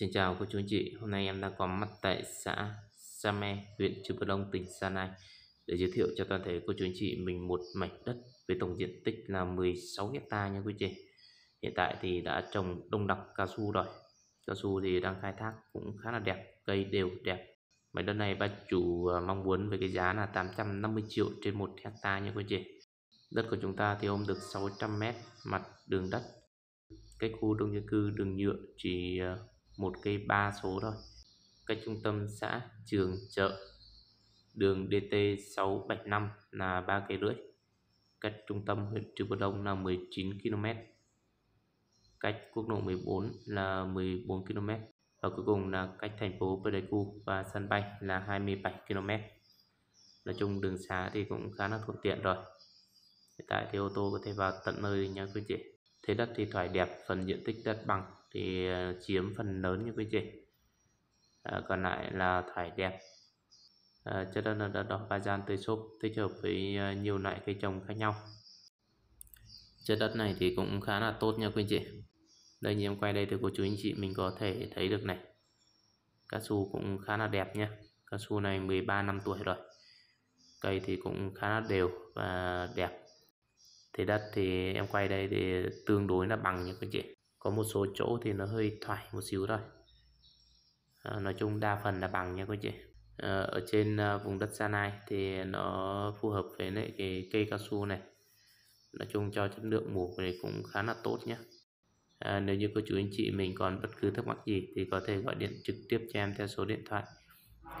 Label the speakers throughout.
Speaker 1: Xin chào cô chú anh chị, hôm nay em đang có mặt tại xã Sa Me, huyện Chư Bờ Đông, tỉnh Sa Lai để giới thiệu cho toàn thể cô chú anh chị mình một mảnh đất với tổng diện tích là 16 hecta nha quý chị. Hiện tại thì đã trồng đông đặc cao su rồi. Cao su thì đang khai thác cũng khá là đẹp, cây đều đẹp. Mảnh đất này ba chủ à, mong muốn với cái giá là 850 triệu trên 1 hecta nha quý chị. Đất của chúng ta thì ôm được 600 m mặt đường đất. Cách khu đông dân cư đường nhựa chỉ à, một cây ba số thôi cách trung tâm xã trường chợ đường DT 675 là ba cây rưỡi cách trung tâm huyện Trư Bờ Đông là 19 km cách quốc lộ 14 là 14 km và cuối cùng là cách thành phố Pleiku và sân bay là 27 km nói chung đường xá thì cũng khá là thuận tiện rồi hiện tại thì ô tô có thể vào tận nơi nha quý chị thế đất thì thoải đẹp phần diện tích đất bằng thì ờ, chiếm phần lớn như quý chị à, còn lại là thải đẹp à, chất đất đỏ, đỏ ba gian tươi xốp tích hợp với ờ, nhiều loại cây trồng khác nhau chất đất này thì cũng khá là tốt nha quý chị đây như em quay đây thì cô chú anh chị mình có thể thấy được này cao su cũng khá là đẹp nhé cao su này 13 năm tuổi rồi cây thì cũng khá là đều và đẹp thì đất thì em quay đây thì tương đối là bằng như quý chị có một số chỗ thì nó hơi thoải một xíu thôi à, nói chung đa phần là bằng nha cô chị à, ở trên à, vùng đất sa nai thì nó phù hợp với lại cái cây cao su này nói chung cho chất lượng mục này cũng khá là tốt nhé à, nếu như cô chú anh chị mình còn bất cứ thắc mắc gì thì có thể gọi điện trực tiếp cho em theo số điện thoại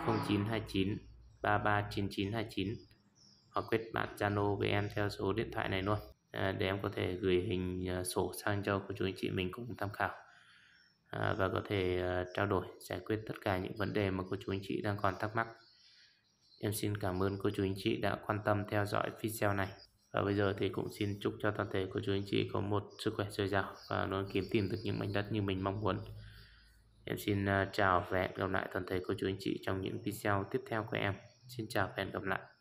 Speaker 1: 0929 339929 hoặc kết bạn Zalo với em theo số điện thoại này luôn Ờ, để em có thể gửi hình ờ, sổ sang cho cô chú anh chị mình cùng tham khảo ờ, và có thể trao đổi giải quyết tất cả những vấn đề mà cô chú anh chị đang còn thắc mắc em xin cảm ơn cô chú anh chị đã quan tâm theo dõi video này và bây giờ thì cũng xin chúc cho toàn thể cô chú anh chị có một sức khỏe dồi dào và luôn kiếm tìm được những mảnh đất như mình mong muốn em xin chào và hẹn gặp lại toàn thể cô chú anh chị trong những video tiếp theo của em xin chào và hẹn gặp lại